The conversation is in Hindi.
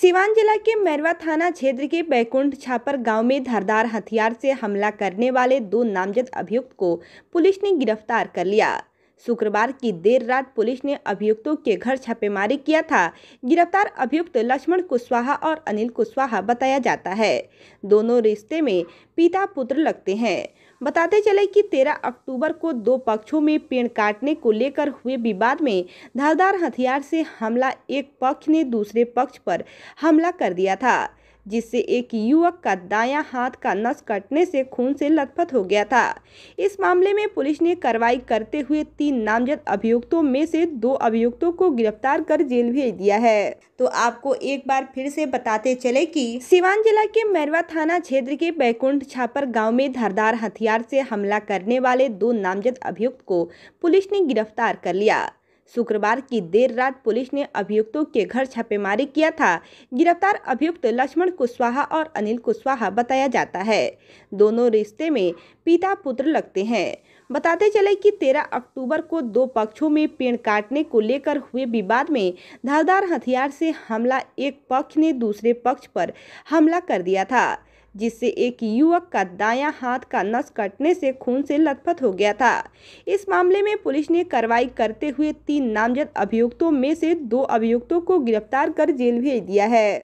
सिवान जिला के मैरवा थाना क्षेत्र के बैकुंठ छापर गांव में धारदार हथियार से हमला करने वाले दो नामजद अभियुक्त को पुलिस ने गिरफ्तार कर लिया शुक्रवार की देर रात पुलिस ने अभियुक्तों के घर छापेमारी किया था गिरफ्तार अभियुक्त लक्ष्मण कुशवाहा और अनिल कुशवाहा बताया जाता है दोनों रिश्ते में पिता पुत्र लगते हैं बताते चले कि 13 अक्टूबर को दो पक्षों में पेड़ काटने को लेकर हुए विवाद में धारदार हथियार से हमला एक पक्ष ने दूसरे पक्ष पर हमला कर दिया था जिससे एक युवक का दायां हाथ का नस कटने से खून से लथपथ हो गया था इस मामले में पुलिस ने कार्रवाई करते हुए तीन नामजद अभियुक्तों में से दो अभियुक्तों को गिरफ्तार कर जेल भेज दिया है तो आपको एक बार फिर से बताते चले कि सिवान जिला के मैरवा थाना क्षेत्र के बैकुंठ छापर गांव में धारदार हथियार से हमला करने वाले दो नामजद अभियुक्त को पुलिस ने गिरफ्तार कर लिया शुक्रवार की देर रात पुलिस ने अभियुक्तों के घर छापेमारी किया था गिरफ्तार अभियुक्त लक्ष्मण कुशवाहा और अनिल कुशवाहा बताया जाता है दोनों रिश्ते में पिता पुत्र लगते हैं बताते चले कि 13 अक्टूबर को दो पक्षों में पेड़ काटने को लेकर हुए विवाद में धारदार हथियार से हमला एक पक्ष ने दूसरे पक्ष पर हमला कर दिया था जिससे एक युवक का दायां हाथ का नस कटने से खून से लथपथ हो गया था इस मामले में पुलिस ने कार्रवाई करते हुए तीन नामजद अभियुक्तों में से दो अभियुक्तों को गिरफ्तार कर जेल भेज दिया है